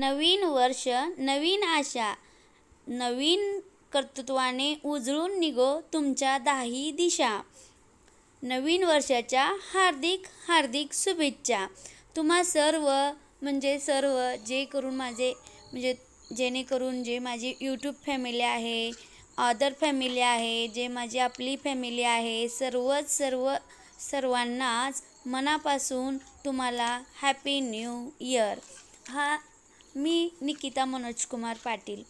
नवीन वर्ष नवीन आशा नवीन कर्तृत्वाने उजळून निघो तुमच्या दाही दिशा नवीन वर्षाच्या हार्दिक हार्दिक शुभेच्छा तुम्हा सर्व म्हणजे सर्व जे करून माझे म्हणजे जेणेकरून जे माझी यूट्यूब फॅमिली आहे अदर फॅमिली आहे जे माझी आपली फॅमिली आहे सर्वच सर्व सर्वांनाच मनापासून तुम्हाला हॅपी न्यू इयर हा मी निकिता मनोजकुमार पाटील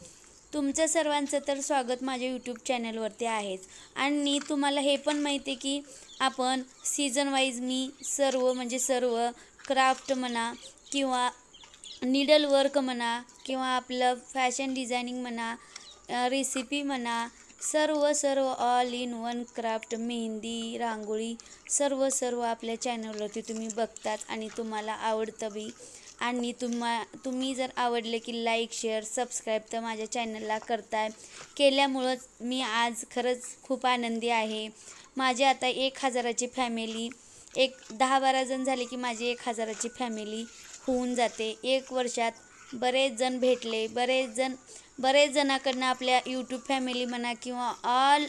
तुमचं सर्वांचं तर स्वागत माझ्या यूट्यूब चॅनलवरती आहेच आणि तुम्हाला हे पण माहिती आहे की आपण सीझन वाईज मी सर्व म्हणजे सर्व क्राफ्ट म्हणा किंवा निडल वर्क म्हणा किंवा आपलं फॅशन डिझायनिंग म्हणा रेसिपी म्हणा सर्व सर्व all in one craft mehndi rangoli सर्व सर्व आपल्या चॅनलवरती तुम्ही बघतात आणि तुम्हाला आवडतं बी आणि तुम्हा तुम्ही जर आवडले की लाईक शेअर सबस्क्राईब तर माझ्या चॅनलला करताय केल्यामुळंच मी आज खरंच खूप आनंदी आहे माझे आता एक हजाराची फॅमिली एक दहा बारा जण झाले की माझी एक हजाराची फॅमिली होऊन जाते एक वर्षात बरेच जण भेटले बरेच जण बरेच जणांकडनं आपल्या यूट्यूब फॅमिली म्हणा किंवा ऑल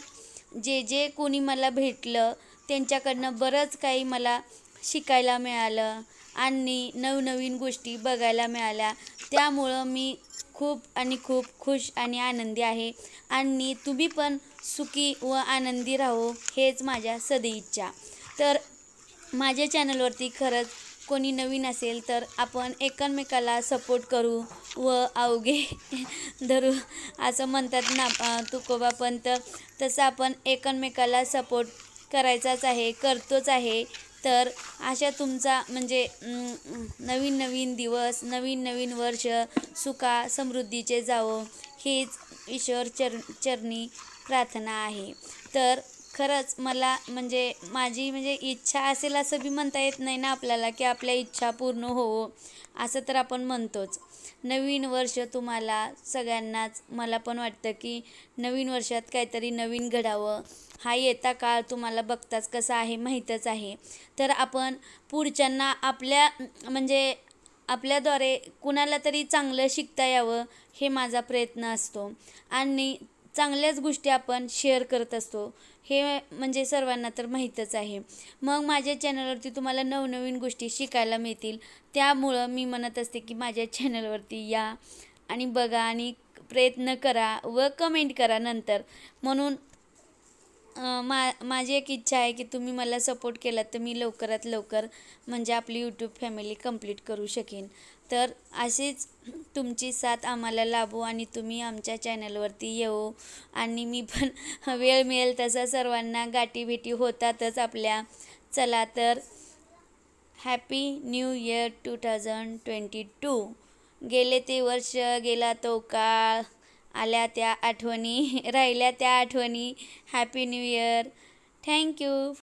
जे जे कोणी मला भेटलं त्यांच्याकडनं बरंच काही मला शिकायला मिळालं आणि नवनवीन गोष्टी बघायला मिळाल्या त्यामुळं मी खूप आणि खूप खुश आणि आनंदी आहे आणि तुम्ही पण सुखी व आनंदी राहो हेच माझ्या सदिच्छा तर माझ्या चॅनलवरती खरंच कोणी नवीन असेल तर आपण एकमेकाला सपोर्ट करू व अवघे धरू असं म्हणतात ना तुकोबा पंत तसं आपण एकमेकाला सपोर्ट करायचाच आहे करतोच आहे तर अशा तुमचा म्हणजे नवीन नवीन दिवस नवीन नवीन वर्ष सुखा समृद्धीचे जावो हीच ईश्वर चर चरणी प्रार्थना आहे तर खरंच मला म्हणजे माझी म्हणजे इच्छा असेल असं बी म्हणता येत नाही ना आपल्याला की आपल्या इच्छा पूर्ण होवो असं तर आपण म्हणतोच नवीन वर्ष तुम्हाला सगळ्यांनाच मला पण वाटतं की नवीन वर्षात काहीतरी नवीन घडावं हा येता काळ तुम्हाला बघताच कसा आहे माहीतच आहे तर आपण पुढच्यांना आपल्या म्हणजे आपल्याद्वारे कुणाला तरी चांगलं शिकता यावं हे माझा प्रयत्न असतो आणि चांगल्याच गोष्टी आपण शेअर करत असतो हे म्हणजे सर्वांना तर माहीतच आहे मग माझ्या चॅनलवरती तुम्हाला नवनवीन गोष्टी शिकायला मिळतील त्यामुळं मी म्हणत असते की माझ्या चॅनलवरती या आणि बघा आणि प्रयत्न करा व कमेंट करा नंतर म्हणून मा माझी एक इच्छा आहे की तुम्ही मला सपोर्ट केला तर मी लवकरात लवकर म्हणजे आपली यूट्यूब फॅमिली कंप्लीट करू शकेन तर अशीच तुमची साथ आम्हाला लाभो आणि तुम्ही आमच्या चॅनलवरती येऊ आणि मी पण वेळ मिळेल तसं सर्वांना गाठीभेटी होतातच आपल्या चला तर happy new year two thousand twenty two गेले ते वर्ष गेला तो काळ आल्या त्या आठवणी राहिल्या त्या आठवणी हॅपी न्यू इयर थँक्यू